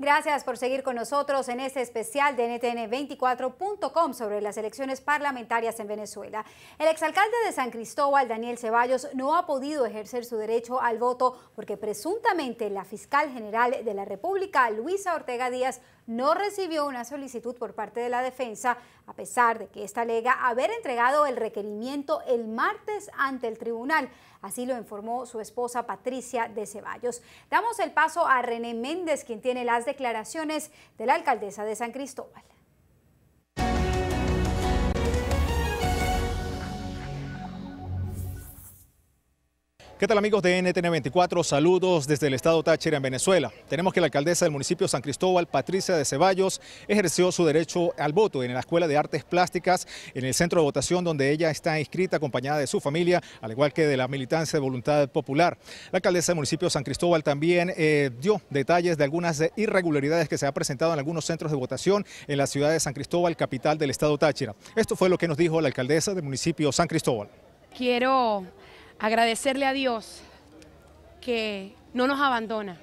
Gracias por seguir con nosotros en este especial de NTN24.com sobre las elecciones parlamentarias en Venezuela. El exalcalde de San Cristóbal, Daniel Ceballos, no ha podido ejercer su derecho al voto porque presuntamente la fiscal general de la República, Luisa Ortega Díaz, no recibió una solicitud por parte de la defensa, a pesar de que esta alega haber entregado el requerimiento el martes ante el tribunal. Así lo informó su esposa Patricia de Ceballos. Damos el paso a René Méndez, quien tiene las declaraciones de la alcaldesa de San Cristóbal. ¿Qué tal amigos de NTN24? Saludos desde el estado Táchira en Venezuela. Tenemos que la alcaldesa del municipio San Cristóbal, Patricia de Ceballos, ejerció su derecho al voto en la Escuela de Artes Plásticas, en el centro de votación donde ella está inscrita acompañada de su familia, al igual que de la militancia de Voluntad Popular. La alcaldesa del municipio San Cristóbal también eh, dio detalles de algunas irregularidades que se han presentado en algunos centros de votación en la ciudad de San Cristóbal, capital del estado Táchira. Esto fue lo que nos dijo la alcaldesa del municipio San Cristóbal. Quiero agradecerle a Dios que no nos abandona,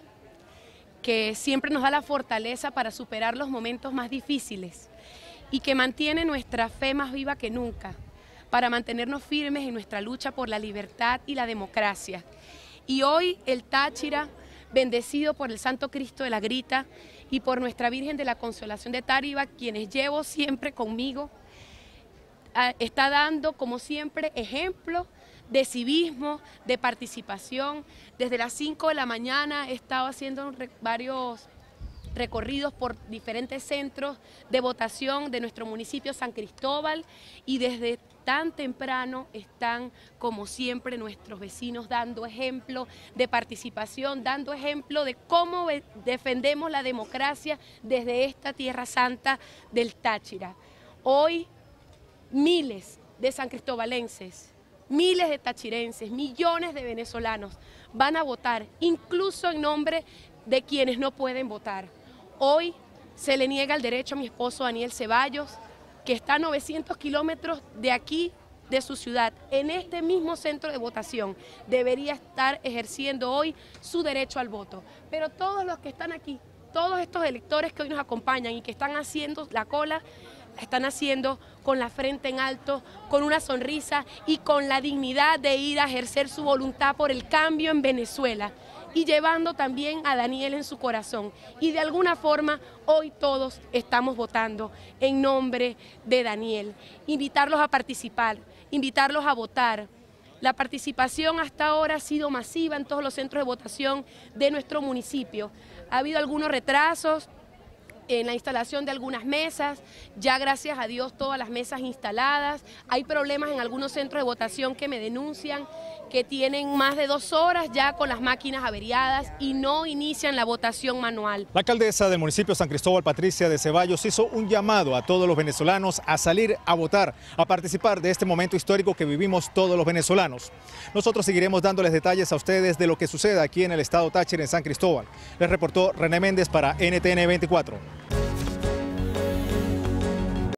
que siempre nos da la fortaleza para superar los momentos más difíciles y que mantiene nuestra fe más viva que nunca para mantenernos firmes en nuestra lucha por la libertad y la democracia. Y hoy el Táchira, bendecido por el Santo Cristo de la Grita y por nuestra Virgen de la Consolación de Táriba, quienes llevo siempre conmigo, ah, está dando como siempre ejemplo de civismo, de participación. Desde las 5 de la mañana he estado haciendo varios recorridos por diferentes centros de votación de nuestro municipio San Cristóbal y desde tan temprano están, como siempre, nuestros vecinos dando ejemplo de participación, dando ejemplo de cómo defendemos la democracia desde esta Tierra Santa del Táchira. Hoy, miles de san cristobalenses miles de tachirenses, millones de venezolanos van a votar, incluso en nombre de quienes no pueden votar. Hoy se le niega el derecho a mi esposo Daniel Ceballos, que está a 900 kilómetros de aquí, de su ciudad, en este mismo centro de votación, debería estar ejerciendo hoy su derecho al voto. Pero todos los que están aquí, todos estos electores que hoy nos acompañan y que están haciendo la cola, están haciendo con la frente en alto, con una sonrisa y con la dignidad de ir a ejercer su voluntad por el cambio en Venezuela y llevando también a Daniel en su corazón. Y de alguna forma hoy todos estamos votando en nombre de Daniel. Invitarlos a participar, invitarlos a votar. La participación hasta ahora ha sido masiva en todos los centros de votación de nuestro municipio. Ha habido algunos retrasos, en la instalación de algunas mesas, ya gracias a Dios todas las mesas instaladas, hay problemas en algunos centros de votación que me denuncian que tienen más de dos horas ya con las máquinas averiadas y no inician la votación manual. La alcaldesa del municipio San Cristóbal, Patricia de Ceballos, hizo un llamado a todos los venezolanos a salir a votar, a participar de este momento histórico que vivimos todos los venezolanos. Nosotros seguiremos dándoles detalles a ustedes de lo que sucede aquí en el estado Táchira, en San Cristóbal. Les reportó René Méndez para NTN 24.